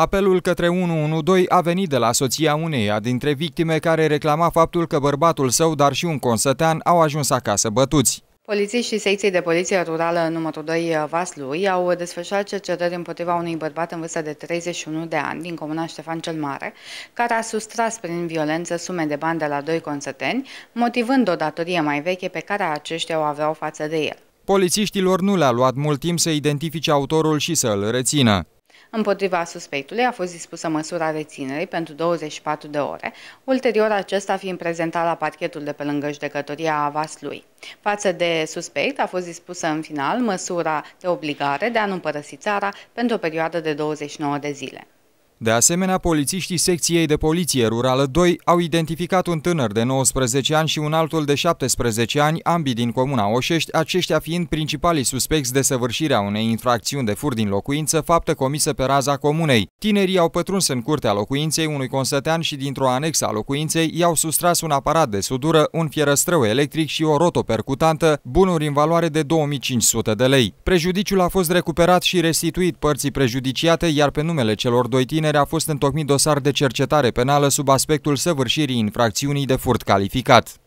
Apelul către 112 a venit de la soția uneia dintre victime care reclama faptul că bărbatul său, dar și un consătean, au ajuns acasă bătuți. și secției de poliție rurală numărul 2 uh, Vaslui au desfășurat cercetări împotriva unui bărbat în vârstă de 31 de ani din comuna Ștefan cel Mare, care a sustras prin violență sume de bani de la doi consăteni, motivând o datorie mai veche pe care aceștia o aveau față de el. Polițiștilor nu le-a luat mult timp să identifice autorul și să îl rețină. Împotriva suspectului a fost dispusă măsura reținerii pentru 24 de ore, ulterior acesta fiind prezentat la parchetul de pe lângă judecătoria Vaslui. Față de suspect a fost dispusă în final măsura de obligare de a nu părăsi țara pentru o perioadă de 29 de zile. De asemenea, polițiștii secției de poliție rurală 2 au identificat un tânăr de 19 ani și un altul de 17 ani, ambii din comuna Oșești, aceștia fiind principalii suspecți de săvârșirea unei infracțiuni de fur din locuință, faptă comisă pe raza comunei. Tinerii au pătruns în curtea locuinței unui consătean și dintr-o anexă a locuinței i-au sustras un aparat de sudură, un fierăstrău electric și o rotopercutantă, bunuri în valoare de 2500 de lei. Prejudiciul a fost recuperat și restituit părții prejudiciate, iar pe numele celor doi tineri vineri a fost întocmit dosar de cercetare penală sub aspectul săvârșirii infracțiunii de furt calificat.